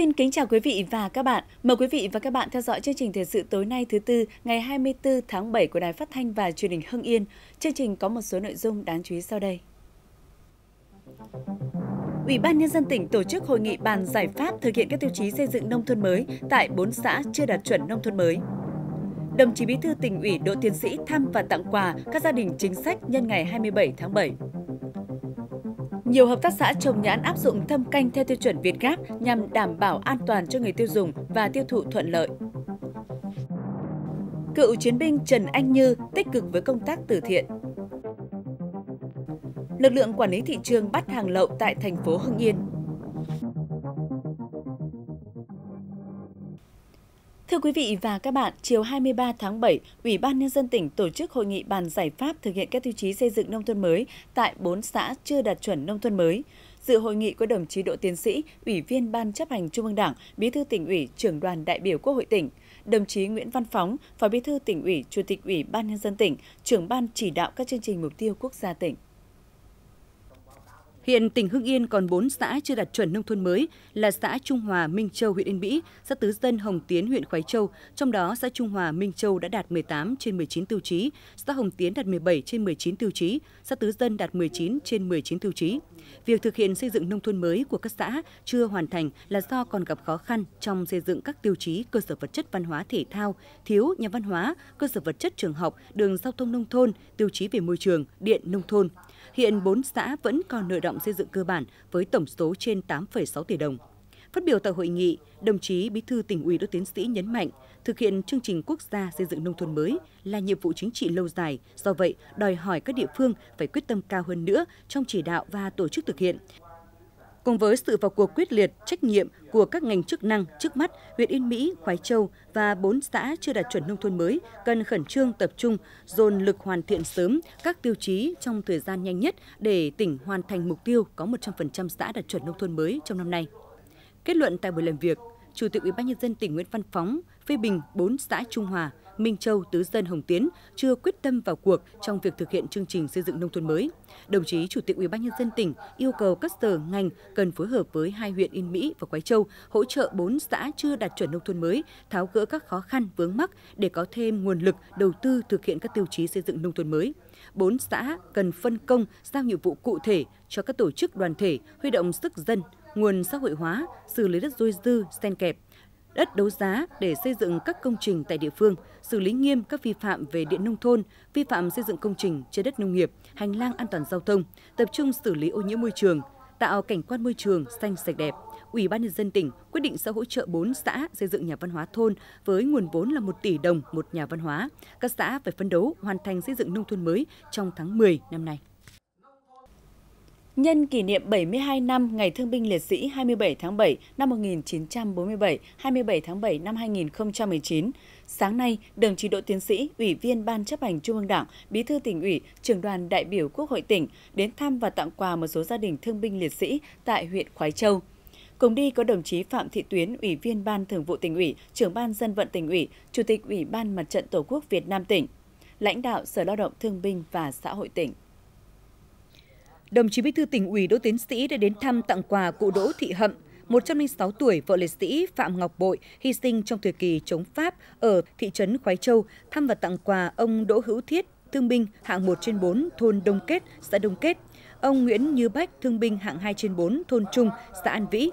Xin kính chào quý vị và các bạn. Mời quý vị và các bạn theo dõi chương trình thời sự tối nay thứ tư ngày 24 tháng 7 của Đài Phát thanh và Truyền hình Hưng Yên. Chương trình có một số nội dung đáng chú ý sau đây. Ủy ban Nhân dân tỉnh tổ chức hội nghị bàn giải pháp thực hiện các tiêu chí xây dựng nông thôn mới tại 4 xã chưa đạt chuẩn nông thôn mới. Đồng chí Bí thư tỉnh ủy Đỗ Tiến Sĩ thăm và tặng quà các gia đình chính sách nhân ngày 27 tháng 7. Nhiều hợp tác xã trồng nhãn áp dụng thâm canh theo tiêu chuẩn Việt Gáp nhằm đảm bảo an toàn cho người tiêu dùng và tiêu thụ thuận lợi. Cựu chiến binh Trần Anh Như tích cực với công tác từ thiện. Lực lượng quản lý thị trường bắt hàng lậu tại thành phố Hưng Yên Thưa quý vị và các bạn, chiều 23 tháng 7, Ủy ban Nhân dân tỉnh tổ chức hội nghị bàn giải pháp thực hiện các tiêu chí xây dựng nông thôn mới tại 4 xã chưa đạt chuẩn nông thôn mới. Dự hội nghị có đồng chí Đỗ Tiến Sĩ, Ủy viên Ban chấp hành Trung ương Đảng, Bí thư tỉnh ủy, trưởng đoàn đại biểu Quốc hội tỉnh, đồng chí Nguyễn Văn Phóng, Phó Bí thư tỉnh ủy, Chủ tịch Ủy ban Nhân dân tỉnh, trưởng ban chỉ đạo các chương trình mục tiêu quốc gia tỉnh. Hiện tỉnh Hưng Yên còn 4 xã chưa đạt chuẩn nông thôn mới là xã Trung Hòa, Minh Châu, huyện Yên Mỹ, xã Tứ Dân, Hồng Tiến, huyện Khói Châu. Trong đó, xã Trung Hòa, Minh Châu đã đạt 18 trên 19 tiêu chí, xã Hồng Tiến đạt 17 trên 19 tiêu chí, xã Tứ Dân đạt 19 trên 19 tiêu chí. Việc thực hiện xây dựng nông thôn mới của các xã chưa hoàn thành là do còn gặp khó khăn trong xây dựng các tiêu chí cơ sở vật chất văn hóa thể thao, thiếu nhà văn hóa, cơ sở vật chất trường học, đường giao thông nông thôn, tiêu chí về môi trường, điện nông thôn. Hiện 4 xã vẫn còn nợ động xây dựng cơ bản với tổng số trên 8,6 tỷ đồng. Phát biểu tại hội nghị, đồng chí Bí thư tỉnh ủy Đỗ Tiến Sĩ nhấn mạnh, thực hiện chương trình quốc gia xây dựng nông thôn mới là nhiệm vụ chính trị lâu dài, do vậy đòi hỏi các địa phương phải quyết tâm cao hơn nữa trong chỉ đạo và tổ chức thực hiện, Cùng với sự vào cuộc quyết liệt, trách nhiệm của các ngành chức năng trước mắt, huyện Yên Mỹ, Khoái Châu và 4 xã chưa đạt chuẩn nông thôn mới cần khẩn trương tập trung, dồn lực hoàn thiện sớm các tiêu chí trong thời gian nhanh nhất để tỉnh hoàn thành mục tiêu có 100% xã đạt chuẩn nông thôn mới trong năm nay. Kết luận tại buổi làm việc, Chủ tịch Ủy ban nhân dân tỉnh Nguyễn Văn Phóng phê bình 4 xã Trung Hòa, Minh Châu, Tứ Dân, Hồng Tiến chưa quyết tâm vào cuộc trong việc thực hiện chương trình xây dựng nông thôn mới. Đồng chí Chủ tịch UBND tỉnh yêu cầu các sở ngành cần phối hợp với hai huyện Yên Mỹ và Quái Châu hỗ trợ 4 xã chưa đạt chuẩn nông thôn mới, tháo gỡ các khó khăn vướng mắc để có thêm nguồn lực đầu tư thực hiện các tiêu chí xây dựng nông thôn mới. 4 xã cần phân công giao nhiệm vụ cụ thể cho các tổ chức đoàn thể huy động sức dân, nguồn xã hội hóa, xử lý đất dôi dư, sen kẹp, đất đấu giá để xây dựng các công trình tại địa phương, xử lý nghiêm các vi phạm về điện nông thôn, vi phạm xây dựng công trình trên đất nông nghiệp, hành lang an toàn giao thông, tập trung xử lý ô nhiễm môi trường, tạo cảnh quan môi trường xanh sạch đẹp. Ủy ban nhân dân tỉnh quyết định sẽ hỗ trợ 4 xã xây dựng nhà văn hóa thôn với nguồn vốn là 1 tỷ đồng một nhà văn hóa. Các xã phải phấn đấu hoàn thành xây dựng nông thôn mới trong tháng 10 năm nay. Nhân kỷ niệm 72 năm Ngày Thương binh Liệt sĩ 27 tháng 7 năm 1947, 27 tháng 7 năm 2019, sáng nay, đồng chí Đỗ Tiến sĩ, Ủy viên Ban chấp hành Trung ương Đảng, Bí thư tỉnh ủy, trưởng đoàn đại biểu Quốc hội tỉnh đến thăm và tặng quà một số gia đình thương binh liệt sĩ tại huyện Khói Châu. Cùng đi có đồng chí Phạm Thị Tuyến, Ủy viên Ban Thường vụ tỉnh ủy, trưởng Ban Dân vận tỉnh ủy, Chủ tịch Ủy ban Mặt trận Tổ quốc Việt Nam tỉnh, lãnh đạo Sở Lao động Thương binh và Xã hội tỉnh đồng chí Bí thư tỉnh ủy Đỗ Tiến Sĩ đã đến thăm tặng quà cụ Đỗ Thị Hậm, 106 tuổi vợ liệt sĩ Phạm Ngọc Bội hy sinh trong thời kỳ chống Pháp ở thị trấn Khoái Châu, thăm và tặng quà ông Đỗ Hữu Thiết, thương binh hạng 1 trên 4 thôn Đông Kết, xã Đông Kết, ông Nguyễn Như Bách, thương binh hạng 2 trên 4 thôn Trung, xã An Vĩ,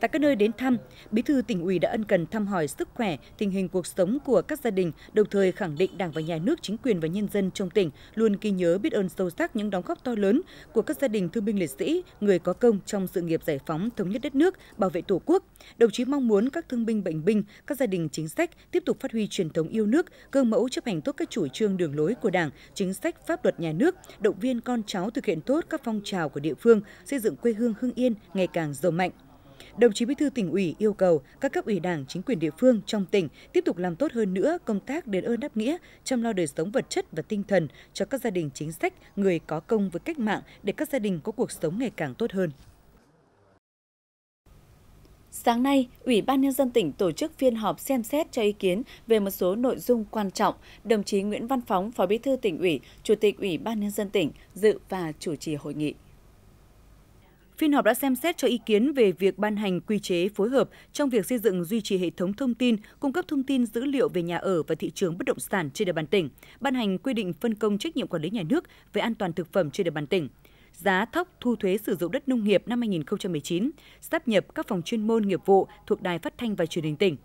Tại các nơi đến thăm, Bí thư tỉnh ủy đã ân cần thăm hỏi sức khỏe, tình hình cuộc sống của các gia đình, đồng thời khẳng định Đảng và Nhà nước, chính quyền và nhân dân trong tỉnh luôn ghi nhớ biết ơn sâu sắc những đóng góp to lớn của các gia đình thương binh liệt sĩ, người có công trong sự nghiệp giải phóng thống nhất đất nước, bảo vệ Tổ quốc. Đồng chí mong muốn các thương binh bệnh binh, các gia đình chính sách tiếp tục phát huy truyền thống yêu nước, gương mẫu chấp hành tốt các chủ trương đường lối của Đảng, chính sách pháp luật nhà nước, động viên con cháu thực hiện tốt các phong trào của địa phương, xây dựng quê hương Hưng Yên ngày càng giàu mạnh đồng chí Bí thư tỉnh ủy yêu cầu các cấp ủy Đảng, chính quyền địa phương trong tỉnh tiếp tục làm tốt hơn nữa công tác đền ơn đáp nghĩa, chăm lo đời sống vật chất và tinh thần cho các gia đình chính sách, người có công với cách mạng để các gia đình có cuộc sống ngày càng tốt hơn. Sáng nay, Ủy ban Nhân dân tỉnh tổ chức phiên họp xem xét cho ý kiến về một số nội dung quan trọng. Đồng chí Nguyễn Văn Phóng, Phó Bí thư tỉnh ủy, Chủ tịch Ủy ban Nhân dân tỉnh dự và chủ trì hội nghị. Phiên họp đã xem xét cho ý kiến về việc ban hành quy chế phối hợp trong việc xây dựng duy trì hệ thống thông tin, cung cấp thông tin dữ liệu về nhà ở và thị trường bất động sản trên địa bàn tỉnh, ban hành quy định phân công trách nhiệm quản lý nhà nước về an toàn thực phẩm trên địa bàn tỉnh giá thóc thu thuế sử dụng đất nông nghiệp năm 2019, sắp nhập các phòng chuyên môn nghiệp vụ thuộc Đài Phát thanh và Truyền hình tỉnh.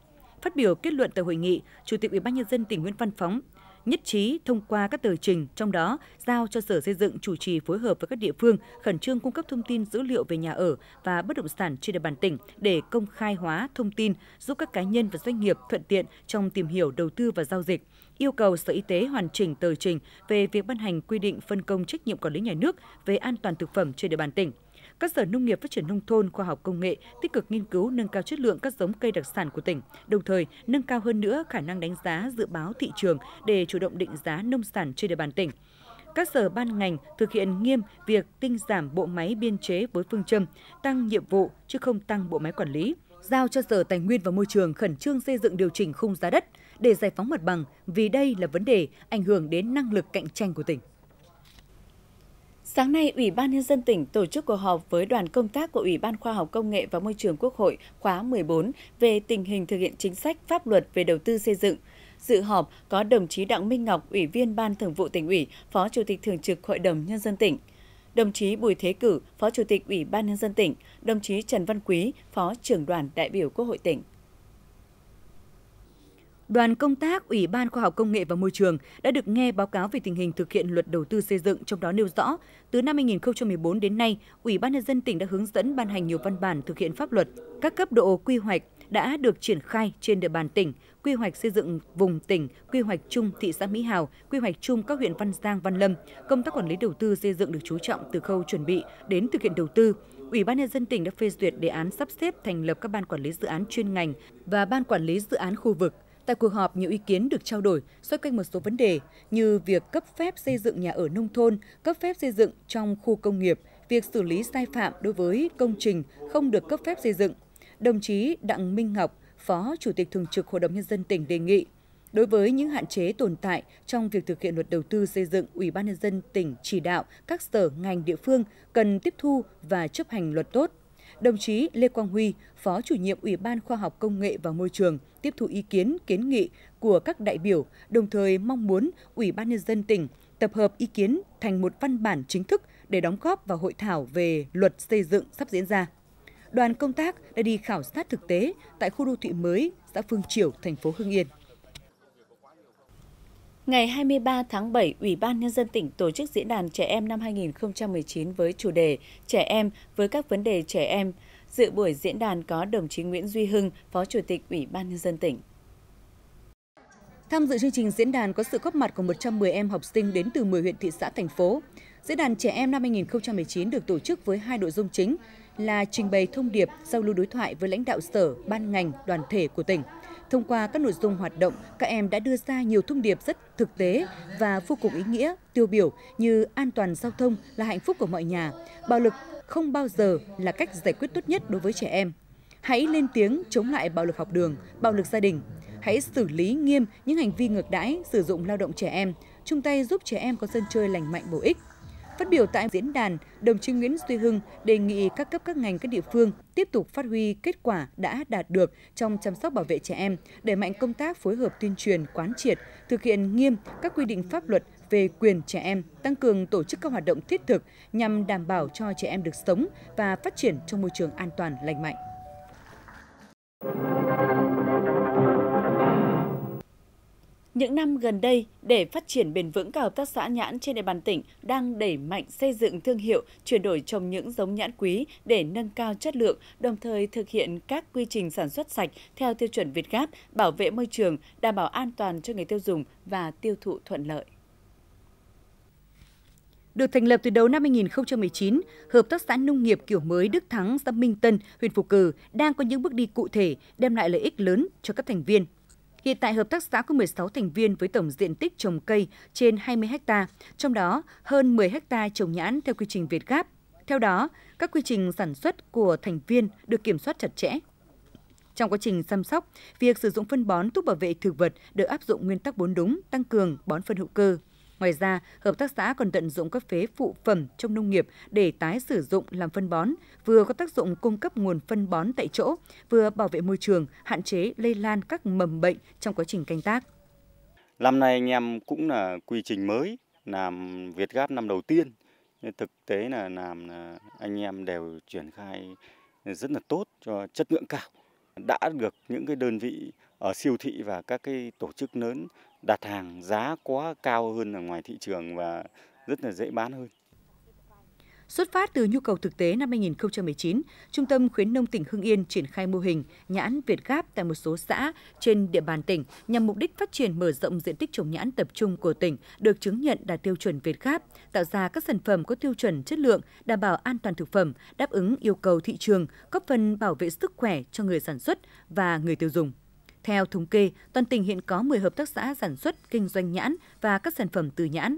Phát biểu kết luận tại hội nghị, Chủ tịch Ủy ban nhân dân tỉnh Nguyễn Văn Phóng nhất trí thông qua các tờ trình, trong đó giao cho Sở Xây dựng chủ trì phối hợp với các địa phương khẩn trương cung cấp thông tin dữ liệu về nhà ở và bất động sản trên địa bàn tỉnh để công khai hóa thông tin, giúp các cá nhân và doanh nghiệp thuận tiện trong tìm hiểu đầu tư và giao dịch yêu cầu Sở Y tế hoàn chỉnh tờ trình về việc ban hành quy định phân công trách nhiệm quản lý nhà nước về an toàn thực phẩm trên địa bàn tỉnh. Các sở nông nghiệp phát triển nông thôn, khoa học công nghệ tích cực nghiên cứu nâng cao chất lượng các giống cây đặc sản của tỉnh, đồng thời nâng cao hơn nữa khả năng đánh giá dự báo thị trường để chủ động định giá nông sản trên địa bàn tỉnh các sở ban ngành thực hiện nghiêm việc tinh giảm bộ máy biên chế với phương châm tăng nhiệm vụ chứ không tăng bộ máy quản lý giao cho Sở Tài nguyên và Môi trường khẩn trương xây dựng điều chỉnh khung giá đất để giải phóng mặt bằng vì đây là vấn đề ảnh hưởng đến năng lực cạnh tranh của tỉnh. Sáng nay, Ủy ban Nhân dân tỉnh tổ chức cuộc họp với đoàn công tác của Ủy ban Khoa học Công nghệ và Môi trường Quốc hội khóa 14 về tình hình thực hiện chính sách pháp luật về đầu tư xây dựng. Dự họp có đồng chí Đặng Minh Ngọc, Ủy viên Ban Thường vụ tỉnh ủy, Phó Chủ tịch Thường trực Hội đồng Nhân dân tỉnh, đồng chí Bùi Thế Cử, Phó Chủ tịch Ủy ban Nhân dân tỉnh, đồng chí Trần Văn Quý, Phó trưởng đoàn đại biểu Quốc hội tỉnh đoàn công tác Ủy ban Khoa học Công nghệ và Môi trường đã được nghe báo cáo về tình hình thực hiện luật đầu tư xây dựng trong đó nêu rõ, từ năm 2014 đến nay, Ủy ban nhân dân tỉnh đã hướng dẫn ban hành nhiều văn bản thực hiện pháp luật. Các cấp độ quy hoạch đã được triển khai trên địa bàn tỉnh, quy hoạch xây dựng vùng tỉnh, quy hoạch chung thị xã Mỹ Hào, quy hoạch chung các huyện Văn Giang, Văn Lâm. Công tác quản lý đầu tư xây dựng được chú trọng từ khâu chuẩn bị đến thực hiện đầu tư. Ủy ban nhân dân tỉnh đã phê duyệt đề án sắp xếp thành lập các ban quản lý dự án chuyên ngành và ban quản lý dự án khu vực. Tại cuộc họp, nhiều ý kiến được trao đổi xoay quanh một số vấn đề như việc cấp phép xây dựng nhà ở nông thôn, cấp phép xây dựng trong khu công nghiệp, việc xử lý sai phạm đối với công trình không được cấp phép xây dựng. Đồng chí Đặng Minh Ngọc, Phó Chủ tịch Thường trực Hội đồng Nhân dân tỉnh đề nghị, đối với những hạn chế tồn tại trong việc thực hiện luật đầu tư xây dựng, Ủy ban Nhân dân tỉnh chỉ đạo các sở ngành địa phương cần tiếp thu và chấp hành luật tốt đồng chí Lê Quang Huy, Phó chủ nhiệm Ủy ban Khoa học Công nghệ và Môi trường, tiếp thu ý kiến, kiến nghị của các đại biểu, đồng thời mong muốn Ủy ban Nhân dân tỉnh tập hợp ý kiến thành một văn bản chính thức để đóng góp vào hội thảo về luật xây dựng sắp diễn ra. Đoàn công tác đã đi khảo sát thực tế tại khu đô thị mới xã Phương Triểu, thành phố Hưng Yên. Ngày 23 tháng 7, Ủy ban Nhân dân tỉnh tổ chức diễn đàn trẻ em năm 2019 với chủ đề Trẻ em với các vấn đề trẻ em. Dự buổi diễn đàn có đồng chí Nguyễn Duy Hưng, Phó Chủ tịch Ủy ban Nhân dân tỉnh. Tham dự chương trình diễn đàn có sự góp mặt của 110 em học sinh đến từ 10 huyện thị xã thành phố. Diễn đàn trẻ em năm 2019 được tổ chức với hai nội dung chính là trình bày thông điệp, giao lưu đối thoại với lãnh đạo sở, ban ngành, đoàn thể của tỉnh, Thông qua các nội dung hoạt động, các em đã đưa ra nhiều thông điệp rất thực tế và vô cùng ý nghĩa, tiêu biểu như an toàn giao thông là hạnh phúc của mọi nhà, bạo lực không bao giờ là cách giải quyết tốt nhất đối với trẻ em. Hãy lên tiếng chống lại bạo lực học đường, bạo lực gia đình. Hãy xử lý nghiêm những hành vi ngược đãi, sử dụng lao động trẻ em, chung tay giúp trẻ em có sân chơi lành mạnh bổ ích. Phát biểu tại diễn đàn, đồng chí Nguyễn Duy Hưng đề nghị các cấp các ngành các địa phương tiếp tục phát huy kết quả đã đạt được trong chăm sóc bảo vệ trẻ em, đẩy mạnh công tác phối hợp tuyên truyền, quán triệt, thực hiện nghiêm các quy định pháp luật về quyền trẻ em, tăng cường tổ chức các hoạt động thiết thực nhằm đảm bảo cho trẻ em được sống và phát triển trong môi trường an toàn lành mạnh. Những năm gần đây, để phát triển bền vững các hợp tác xã nhãn trên địa bàn tỉnh đang đẩy mạnh xây dựng thương hiệu, chuyển đổi trồng những giống nhãn quý để nâng cao chất lượng, đồng thời thực hiện các quy trình sản xuất sạch theo tiêu chuẩn Việt Gáp, bảo vệ môi trường, đảm bảo an toàn cho người tiêu dùng và tiêu thụ thuận lợi. Được thành lập từ đầu năm 2019, Hợp tác xã Nông nghiệp kiểu mới Đức Thắng, xã Minh Tân, huyện Phục Cử đang có những bước đi cụ thể đem lại lợi ích lớn cho các thành viên Hiện tại hợp tác xã có 16 thành viên với tổng diện tích trồng cây trên 20 ha, trong đó hơn 10 ha trồng nhãn theo quy trình Việt Gáp. Theo đó, các quy trình sản xuất của thành viên được kiểm soát chặt chẽ. Trong quá trình chăm sóc, việc sử dụng phân bón thuốc bảo vệ thực vật được áp dụng nguyên tắc bốn đúng, tăng cường bón phân hữu cơ. Ngoài ra, hợp tác xã còn tận dụng các phế phụ phẩm trong nông nghiệp để tái sử dụng làm phân bón, vừa có tác dụng cung cấp nguồn phân bón tại chỗ, vừa bảo vệ môi trường, hạn chế lây lan các mầm bệnh trong quá trình canh tác. Năm nay anh em cũng là quy trình mới, làm Việt Gáp năm đầu tiên. thực tế là làm anh em đều triển khai rất là tốt cho chất lượng cao. Đã được những cái đơn vị ở siêu thị và các cái tổ chức lớn đặt hàng giá quá cao hơn ở ngoài thị trường và rất là dễ bán hơn. Xuất phát từ nhu cầu thực tế năm 2019, Trung tâm khuyến nông tỉnh Hưng Yên triển khai mô hình nhãn Việt Gáp tại một số xã trên địa bàn tỉnh nhằm mục đích phát triển mở rộng diện tích trồng nhãn tập trung của tỉnh được chứng nhận đạt tiêu chuẩn Việt Gáp, tạo ra các sản phẩm có tiêu chuẩn chất lượng, đảm bảo an toàn thực phẩm, đáp ứng yêu cầu thị trường, góp phần bảo vệ sức khỏe cho người sản xuất và người tiêu dùng. Theo thống kê, toàn tỉnh hiện có 10 hợp tác xã sản xuất, kinh doanh nhãn và các sản phẩm từ nhãn.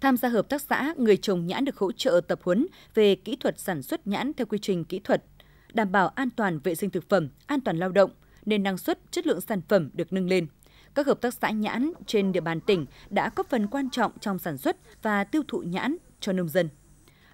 Tham gia hợp tác xã, người trồng nhãn được hỗ trợ tập huấn về kỹ thuật sản xuất nhãn theo quy trình kỹ thuật, đảm bảo an toàn vệ sinh thực phẩm, an toàn lao động, nên năng suất, chất lượng sản phẩm được nâng lên. Các hợp tác xã nhãn trên địa bàn tỉnh đã góp phần quan trọng trong sản xuất và tiêu thụ nhãn cho nông dân.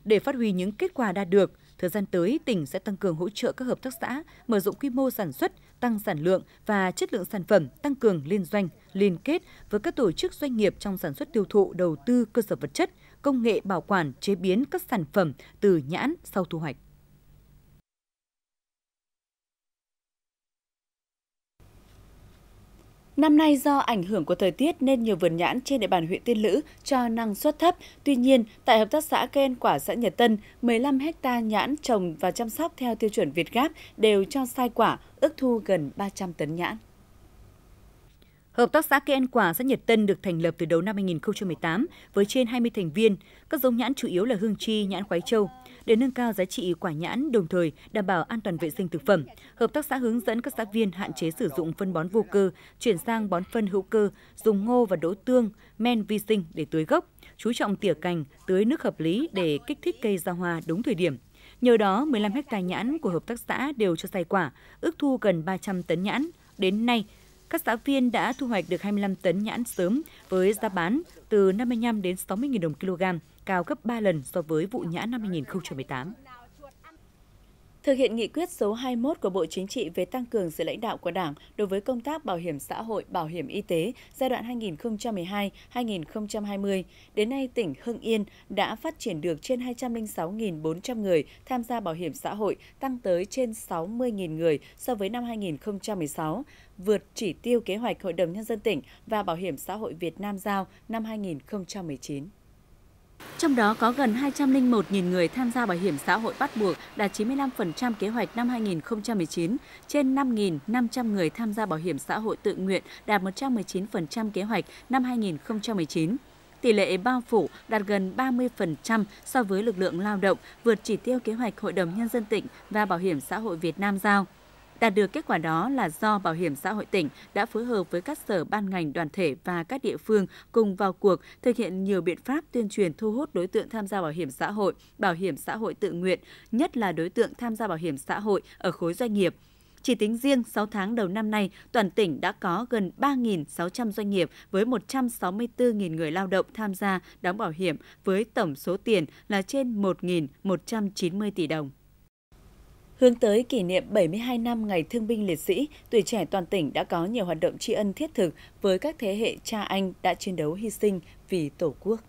Để phát huy những kết quả đạt được, thời gian tới tỉnh sẽ tăng cường hỗ trợ các hợp tác xã mở rộng quy mô sản xuất, tăng sản lượng và chất lượng sản phẩm, tăng cường liên doanh, liên kết với các tổ chức doanh nghiệp trong sản xuất tiêu thụ, đầu tư cơ sở vật chất, công nghệ bảo quản, chế biến các sản phẩm từ nhãn sau thu hoạch. Năm nay do ảnh hưởng của thời tiết nên nhiều vườn nhãn trên địa bàn huyện Tiên Lữ cho năng suất thấp. Tuy nhiên, tại hợp tác xã cây ăn quả xã Nhật Tân, 15 hecta nhãn trồng và chăm sóc theo tiêu chuẩn Việt Gáp đều cho sai quả, ước thu gần 300 tấn nhãn. Hợp tác xã cây ăn quả xã Nhật tân được thành lập từ đầu năm 2018 với trên 20 thành viên. Các giống nhãn chủ yếu là hương chi, nhãn khoái châu. Để nâng cao giá trị quả nhãn đồng thời đảm bảo an toàn vệ sinh thực phẩm, hợp tác xã hướng dẫn các xã viên hạn chế sử dụng phân bón vô cơ, chuyển sang bón phân hữu cơ, dùng ngô và đỗ tương, men vi sinh để tưới gốc, chú trọng tỉa cành, tưới nước hợp lý để kích thích cây ra hoa đúng thời điểm. Nhờ đó, 15 hecta nhãn của hợp tác xã đều cho sai quả, ước thu gần 300 tấn nhãn. Đến nay, các xã viên đã thu hoạch được 25 tấn nhãn sớm với giá bán từ 55 đến 60.000 đồng kg, cao gấp 3 lần so với vụ nhãn năm 2018. Thực hiện nghị quyết số 21 của Bộ Chính trị về tăng cường sự lãnh đạo của Đảng đối với công tác bảo hiểm xã hội, bảo hiểm y tế giai đoạn 2012-2020, đến nay tỉnh Hưng Yên đã phát triển được trên 206.400 người tham gia bảo hiểm xã hội, tăng tới trên 60.000 người so với năm 2016, vượt chỉ tiêu kế hoạch Hội đồng Nhân dân tỉnh và Bảo hiểm xã hội Việt Nam giao năm 2019. Trong đó có gần 201.000 người tham gia bảo hiểm xã hội bắt buộc, đạt 95% kế hoạch năm 2019, trên 5.500 người tham gia bảo hiểm xã hội tự nguyện, đạt 119% kế hoạch năm 2019. Tỷ lệ bao phủ đạt gần 30% so với lực lượng lao động, vượt chỉ tiêu kế hoạch Hội đồng Nhân dân tỉnh và Bảo hiểm xã hội Việt Nam giao. Đạt được kết quả đó là do Bảo hiểm xã hội tỉnh đã phối hợp với các sở ban ngành đoàn thể và các địa phương cùng vào cuộc thực hiện nhiều biện pháp tuyên truyền thu hút đối tượng tham gia bảo hiểm xã hội, bảo hiểm xã hội tự nguyện, nhất là đối tượng tham gia bảo hiểm xã hội ở khối doanh nghiệp. Chỉ tính riêng 6 tháng đầu năm nay, toàn tỉnh đã có gần 3.600 doanh nghiệp với 164.000 người lao động tham gia đóng bảo hiểm với tổng số tiền là trên 1.190 tỷ đồng. Hướng tới kỷ niệm 72 năm Ngày Thương binh Liệt sĩ, tuổi trẻ toàn tỉnh đã có nhiều hoạt động tri ân thiết thực với các thế hệ cha anh đã chiến đấu hy sinh vì Tổ quốc.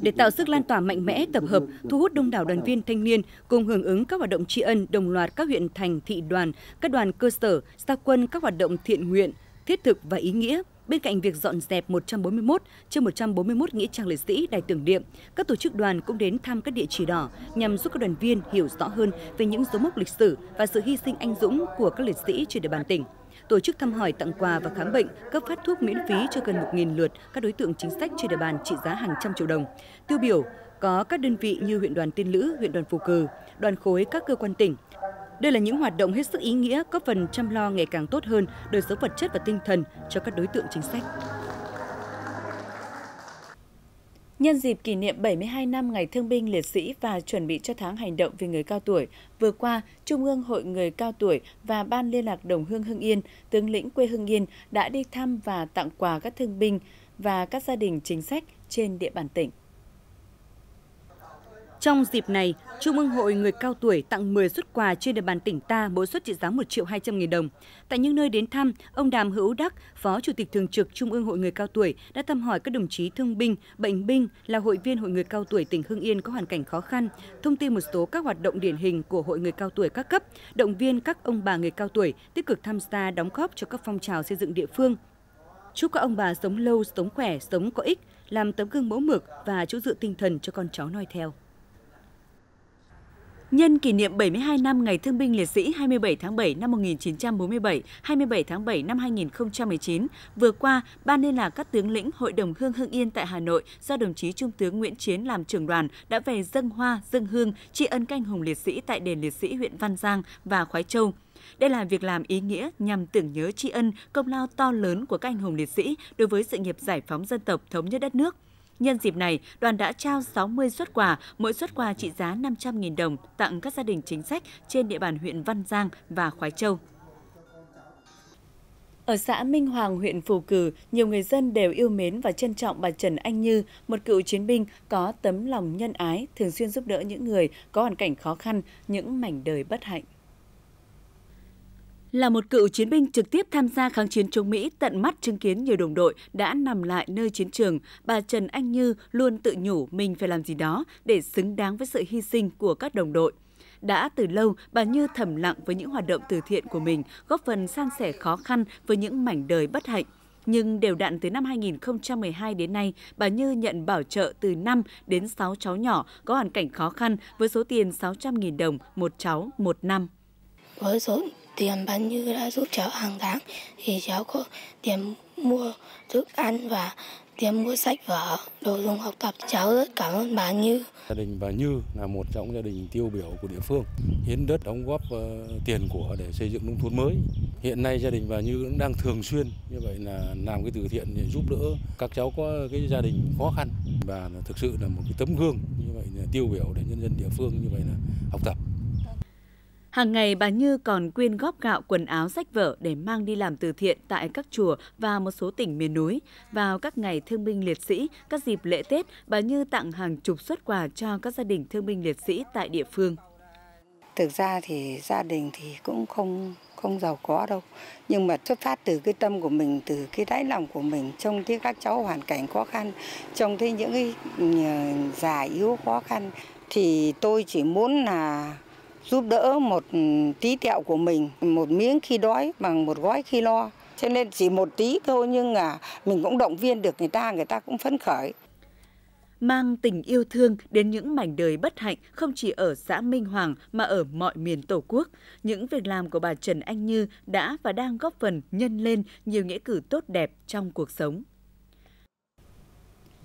Để tạo sức lan tỏa mạnh mẽ tập hợp, thu hút đông đảo đoàn viên thanh niên cùng hưởng ứng các hoạt động tri ân đồng loạt các huyện thành thị đoàn, các đoàn cơ sở, gia quân các hoạt động thiện nguyện, thiết thực và ý nghĩa Bên cạnh việc dọn dẹp 141 trên 141 nghĩa trang liệt sĩ đài tưởng niệm, các tổ chức đoàn cũng đến thăm các địa chỉ đỏ nhằm giúp các đoàn viên hiểu rõ hơn về những dấu mốc lịch sử và sự hy sinh anh dũng của các liệt sĩ trên địa bàn tỉnh tổ chức thăm hỏi tặng quà và khám bệnh, cấp phát thuốc miễn phí cho gần 1.000 lượt các đối tượng chính sách trên địa bàn trị giá hàng trăm triệu đồng. Tiêu biểu có các đơn vị như huyện đoàn Tiên Lữ, huyện đoàn Phù Cử, đoàn khối các cơ quan tỉnh, đây là những hoạt động hết sức ý nghĩa, góp phần chăm lo ngày càng tốt hơn đời sống vật chất và tinh thần cho các đối tượng chính sách. Nhân dịp kỷ niệm 72 năm Ngày Thương binh Liệt sĩ và chuẩn bị cho tháng hành động vì người cao tuổi, vừa qua, Trung ương Hội Người Cao Tuổi và Ban Liên lạc Đồng Hương Hưng Yên, tướng lĩnh quê Hưng Yên đã đi thăm và tặng quà các thương binh và các gia đình chính sách trên địa bàn tỉnh. Trong dịp này, Trung ương Hội Người Cao Tuổi tặng 10 xuất quà trên địa bàn tỉnh ta, mỗi suất trị giá 1 triệu 200 nghìn đồng. Tại những nơi đến thăm, ông Đàm Hữu Đắc, Phó Chủ tịch Thường trực Trung ương Hội Người Cao Tuổi đã thăm hỏi các đồng chí thương binh, bệnh binh là hội viên Hội Người Cao Tuổi tỉnh Hưng Yên có hoàn cảnh khó khăn, thông tin một số các hoạt động điển hình của Hội Người Cao Tuổi các cấp, động viên các ông bà người cao tuổi tích cực tham gia đóng góp cho các phong trào xây dựng địa phương. Chúc các ông bà sống lâu, sống khỏe, sống có ích, làm tấm gương mẫu mực và chỗ dựa tinh thần cho con cháu noi theo. Nhân kỷ niệm 72 năm Ngày Thương binh Liệt sĩ 27 tháng 7 năm 1947, 27 tháng 7 năm 2019, vừa qua, Ban liên lạc các tướng lĩnh Hội đồng Hương Hưng Yên tại Hà Nội do đồng chí Trung tướng Nguyễn Chiến làm trưởng đoàn đã về dân hoa, dân hương, tri ân canh hùng liệt sĩ tại đền liệt sĩ huyện Văn Giang và Khói Châu. Đây là việc làm ý nghĩa nhằm tưởng nhớ tri ân công lao to lớn của các anh hùng liệt sĩ đối với sự nghiệp giải phóng dân tộc thống nhất đất nước, Nhân dịp này, đoàn đã trao 60 xuất quà, mỗi xuất quà trị giá 500.000 đồng tặng các gia đình chính sách trên địa bàn huyện Văn Giang và Khói Châu. Ở xã Minh Hoàng, huyện Phù Cử, nhiều người dân đều yêu mến và trân trọng bà Trần Anh Như, một cựu chiến binh có tấm lòng nhân ái, thường xuyên giúp đỡ những người có hoàn cảnh khó khăn, những mảnh đời bất hạnh. Là một cựu chiến binh trực tiếp tham gia kháng chiến chống Mỹ, tận mắt chứng kiến nhiều đồng đội đã nằm lại nơi chiến trường, bà Trần Anh Như luôn tự nhủ mình phải làm gì đó để xứng đáng với sự hy sinh của các đồng đội. Đã từ lâu, bà Như thầm lặng với những hoạt động từ thiện của mình, góp phần san sẻ khó khăn với những mảnh đời bất hạnh. Nhưng đều đặn từ năm 2012 đến nay, bà Như nhận bảo trợ từ 5 đến 6 cháu nhỏ có hoàn cảnh khó khăn với số tiền 600.000 đồng một cháu một năm. Với số tiền bán như đã giúp cháu hàng tháng thì cháu có tiền mua thức ăn và tiền mua sách vở, đồ dùng học tập. Cháu rất cảm ơn bà Như. Gia đình bà Như là một trong gia đình tiêu biểu của địa phương, hiến đất đóng góp uh, tiền của để xây dựng nông thôn mới. Hiện nay gia đình bà Như cũng đang thường xuyên như vậy là làm cái từ thiện để giúp đỡ các cháu có cái gia đình khó khăn. Bà thực sự là một cái tấm gương như vậy là tiêu biểu để nhân dân địa phương như vậy là học tập. Hàng ngày bà Như còn quyên góp gạo, quần áo, sách vở để mang đi làm từ thiện tại các chùa và một số tỉnh miền núi. Vào các ngày thương binh liệt sĩ, các dịp lễ Tết, bà Như tặng hàng chục xuất quà cho các gia đình thương binh liệt sĩ tại địa phương. Thực ra thì gia đình thì cũng không không giàu có đâu, nhưng mà xuất phát từ cái tâm của mình, từ cái đáy lòng của mình trông thấy các cháu hoàn cảnh khó khăn, trông thấy những cái ờ, già yếu khó khăn thì tôi chỉ muốn là giúp đỡ một tí tẹo của mình, một miếng khi đói bằng một gói khi lo. Cho nên chỉ một tí thôi nhưng à, mình cũng động viên được người ta, người ta cũng phấn khởi. Mang tình yêu thương đến những mảnh đời bất hạnh không chỉ ở xã Minh Hoàng mà ở mọi miền Tổ quốc. Những việc làm của bà Trần Anh Như đã và đang góp phần nhân lên nhiều nghĩa cử tốt đẹp trong cuộc sống.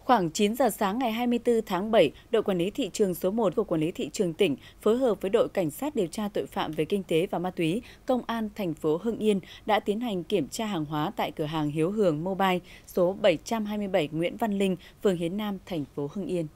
Khoảng 9 giờ sáng ngày 24 tháng 7, đội quản lý thị trường số 1 của quản lý thị trường tỉnh phối hợp với đội cảnh sát điều tra tội phạm về kinh tế và ma túy, công an thành phố Hưng Yên đã tiến hành kiểm tra hàng hóa tại cửa hàng Hiếu Hường Mobile số 727 Nguyễn Văn Linh, phường Hiến Nam, thành phố Hưng Yên.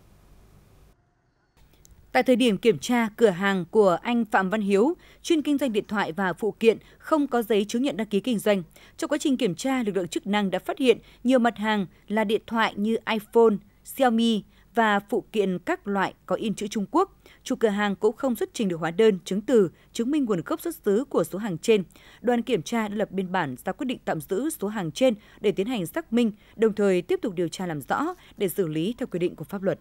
Tại thời điểm kiểm tra, cửa hàng của anh Phạm Văn Hiếu, chuyên kinh doanh điện thoại và phụ kiện, không có giấy chứng nhận đăng ký kinh doanh. Trong quá trình kiểm tra, lực lượng chức năng đã phát hiện nhiều mặt hàng là điện thoại như iPhone, Xiaomi và phụ kiện các loại có in chữ Trung Quốc. Chủ cửa hàng cũng không xuất trình được hóa đơn, chứng từ, chứng minh nguồn gốc xuất xứ của số hàng trên. Đoàn kiểm tra đã lập biên bản ra quyết định tạm giữ số hàng trên để tiến hành xác minh, đồng thời tiếp tục điều tra làm rõ để xử lý theo quy định của pháp luật.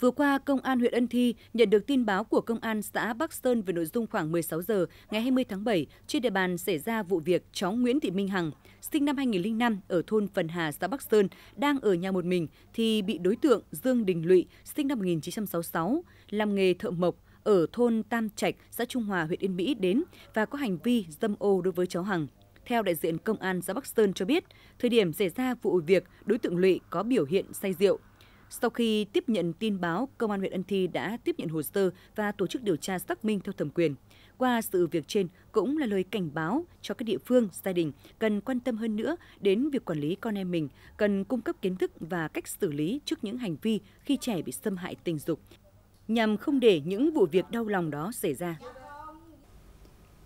Vừa qua, Công an huyện Ân Thi nhận được tin báo của Công an xã Bắc Sơn về nội dung khoảng 16 giờ ngày 20 tháng 7 trên địa bàn xảy ra vụ việc cháu Nguyễn Thị Minh Hằng, sinh năm 2005 ở thôn Phần Hà, xã Bắc Sơn, đang ở nhà một mình thì bị đối tượng Dương Đình Lụy, sinh năm 1966, làm nghề thợ mộc, ở thôn Tam Trạch, xã Trung Hòa, huyện Yên Mỹ đến và có hành vi dâm ô đối với cháu Hằng. Theo đại diện công an xã Bắc Sơn cho biết, thời điểm xảy ra vụ việc, đối tượng Lụy có biểu hiện say rượu. Sau khi tiếp nhận tin báo, Công an huyện Ân Thi đã tiếp nhận hồ sơ và tổ chức điều tra xác minh theo thẩm quyền. Qua sự việc trên cũng là lời cảnh báo cho các địa phương, gia đình cần quan tâm hơn nữa đến việc quản lý con em mình, cần cung cấp kiến thức và cách xử lý trước những hành vi khi trẻ bị xâm hại tình dục, nhằm không để những vụ việc đau lòng đó xảy ra.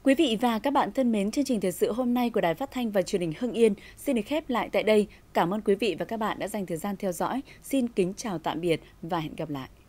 Quý vị và các bạn thân mến, chương trình thời sự hôm nay của Đài Phát thanh và Truyền hình Hưng Yên xin được khép lại tại đây. Cảm ơn quý vị và các bạn đã dành thời gian theo dõi. Xin kính chào tạm biệt và hẹn gặp lại.